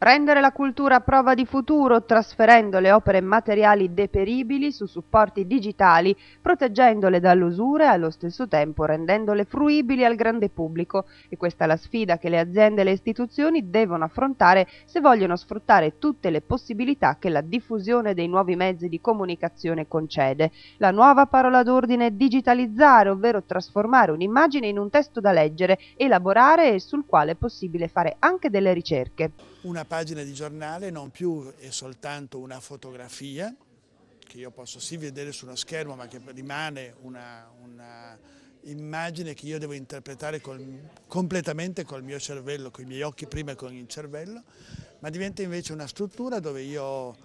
Rendere la cultura a prova di futuro trasferendo le opere materiali deperibili su supporti digitali, proteggendole dall'usura e allo stesso tempo rendendole fruibili al grande pubblico. E questa è la sfida che le aziende e le istituzioni devono affrontare se vogliono sfruttare tutte le possibilità che la diffusione dei nuovi mezzi di comunicazione concede. La nuova parola d'ordine è digitalizzare, ovvero trasformare un'immagine in un testo da leggere, elaborare e sul quale è possibile fare anche delle ricerche. Una pagina di giornale non più è soltanto una fotografia, che io posso sì vedere su uno schermo, ma che rimane un'immagine che io devo interpretare col, completamente col mio cervello, con i miei occhi prima e con il cervello, ma diventa invece una struttura dove, io,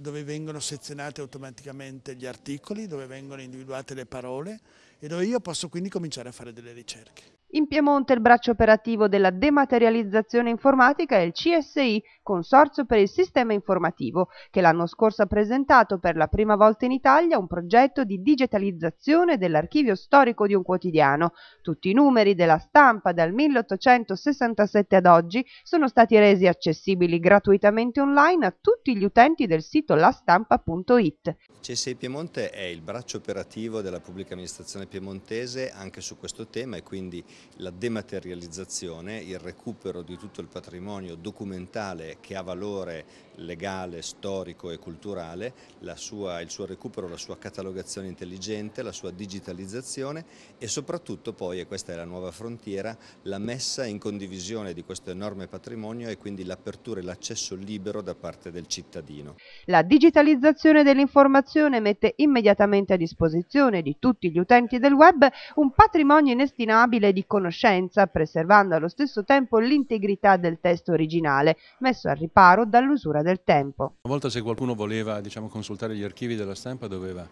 dove vengono sezionati automaticamente gli articoli, dove vengono individuate le parole e dove io posso quindi cominciare a fare delle ricerche. In Piemonte il braccio operativo della dematerializzazione informatica è il CSI, Consorzio per il Sistema Informativo, che l'anno scorso ha presentato per la prima volta in Italia un progetto di digitalizzazione dell'archivio storico di un quotidiano. Tutti i numeri della stampa dal 1867 ad oggi sono stati resi accessibili gratuitamente online a tutti gli utenti del sito lastampa.it. CSI Piemonte è il braccio operativo della pubblica amministrazione piemontese anche su questo tema e quindi la dematerializzazione, il recupero di tutto il patrimonio documentale che ha valore legale, storico e culturale, sua, il suo recupero, la sua catalogazione intelligente, la sua digitalizzazione e soprattutto poi, e questa è la nuova frontiera, la messa in condivisione di questo enorme patrimonio e quindi l'apertura e l'accesso libero da parte del cittadino. La digitalizzazione dell'informazione mette immediatamente a disposizione di tutti gli utenti del web un patrimonio inestimabile di conoscenza, preservando allo stesso tempo l'integrità del testo originale, messo al riparo dall'usura del tempo. Una volta se qualcuno voleva diciamo, consultare gli archivi della stampa doveva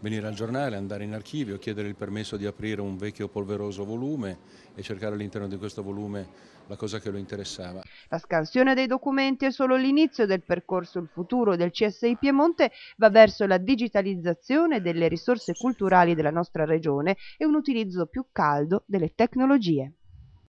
venire al giornale, andare in archivio, chiedere il permesso di aprire un vecchio polveroso volume e cercare all'interno di questo volume la cosa che lo interessava. La scansione dei documenti è solo l'inizio del percorso, il futuro del CSI Piemonte va verso la digitalizzazione delle risorse culturali della nostra regione e un utilizzo più caldo delle tecnologie tecnologia.